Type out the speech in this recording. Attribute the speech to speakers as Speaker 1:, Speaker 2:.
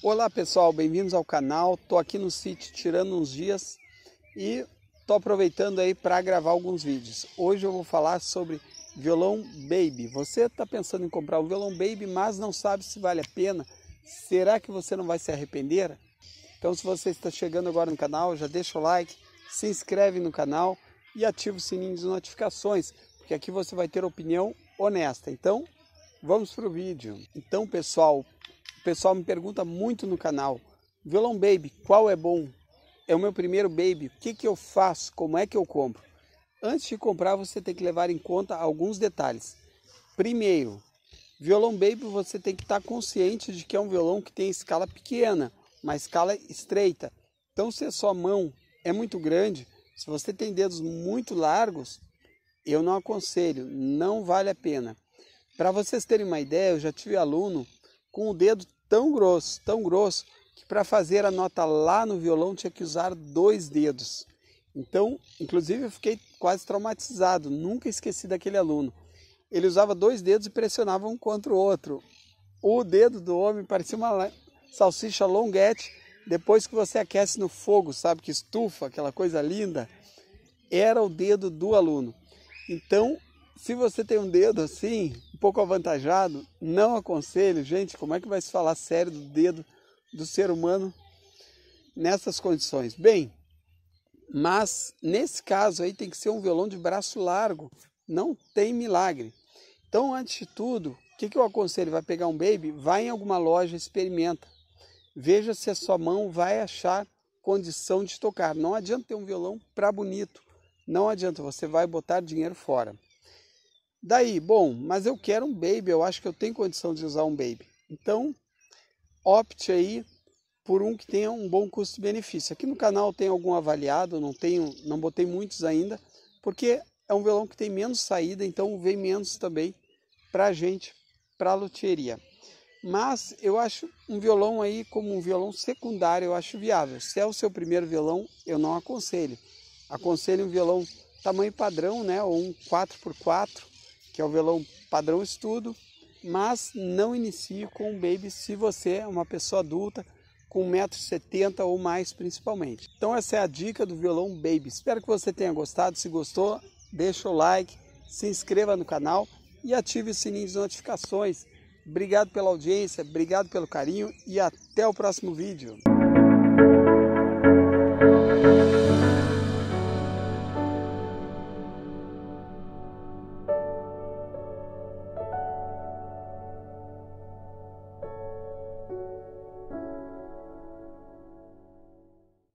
Speaker 1: Olá pessoal, bem-vindos ao canal. Tô aqui no sítio tirando uns dias e tô aproveitando aí para gravar alguns vídeos. Hoje eu vou falar sobre violão baby. Você está pensando em comprar um violão baby, mas não sabe se vale a pena? Será que você não vai se arrepender? Então, se você está chegando agora no canal, já deixa o like, se inscreve no canal e ativa o sininho de notificações, porque aqui você vai ter opinião honesta. Então, vamos para o vídeo. Então, pessoal, o pessoal me pergunta muito no canal: violão baby, qual é bom? É o meu primeiro baby. O que, que eu faço? Como é que eu compro? Antes de comprar, você tem que levar em conta alguns detalhes. Primeiro, violão baby você tem que estar consciente de que é um violão que tem escala pequena, uma escala estreita. Então, se a sua mão é muito grande, se você tem dedos muito largos, eu não aconselho, não vale a pena. Para vocês terem uma ideia, eu já tive aluno com o dedo tão grosso, tão grosso, que para fazer a nota lá no violão tinha que usar dois dedos. Então, inclusive, eu fiquei quase traumatizado, nunca esqueci daquele aluno. Ele usava dois dedos e pressionava um contra o outro. O dedo do homem parecia uma salsicha longuete, depois que você aquece no fogo, sabe, que estufa, aquela coisa linda, era o dedo do aluno. Então, se você tem um dedo assim, um pouco avantajado, não aconselho. Gente, como é que vai se falar sério do dedo do ser humano nessas condições? Bem, mas nesse caso aí tem que ser um violão de braço largo, não tem milagre. Então, antes de tudo, o que, que eu aconselho? Vai pegar um baby? Vai em alguma loja, experimenta. Veja se a sua mão vai achar condição de tocar. Não adianta ter um violão para bonito. Não adianta, você vai botar dinheiro fora. Daí, bom, mas eu quero um baby, eu acho que eu tenho condição de usar um baby. Então, opte aí por um que tenha um bom custo-benefício. Aqui no canal tem algum avaliado, não tenho, não botei muitos ainda, porque é um violão que tem menos saída, então vem menos também para a gente, para a loteria. Mas eu acho um violão aí como um violão secundário, eu acho viável. Se é o seu primeiro violão, eu não aconselho. Aconselho um violão tamanho padrão, né, ou um 4x4, que é o violão padrão estudo, mas não inicie com o baby se você é uma pessoa adulta com 1,70m ou mais principalmente. Então essa é a dica do violão baby. Espero que você tenha gostado. Se gostou, deixa o like, se inscreva no canal e ative o sininho de notificações. Obrigado pela audiência, obrigado pelo carinho e até o próximo vídeo.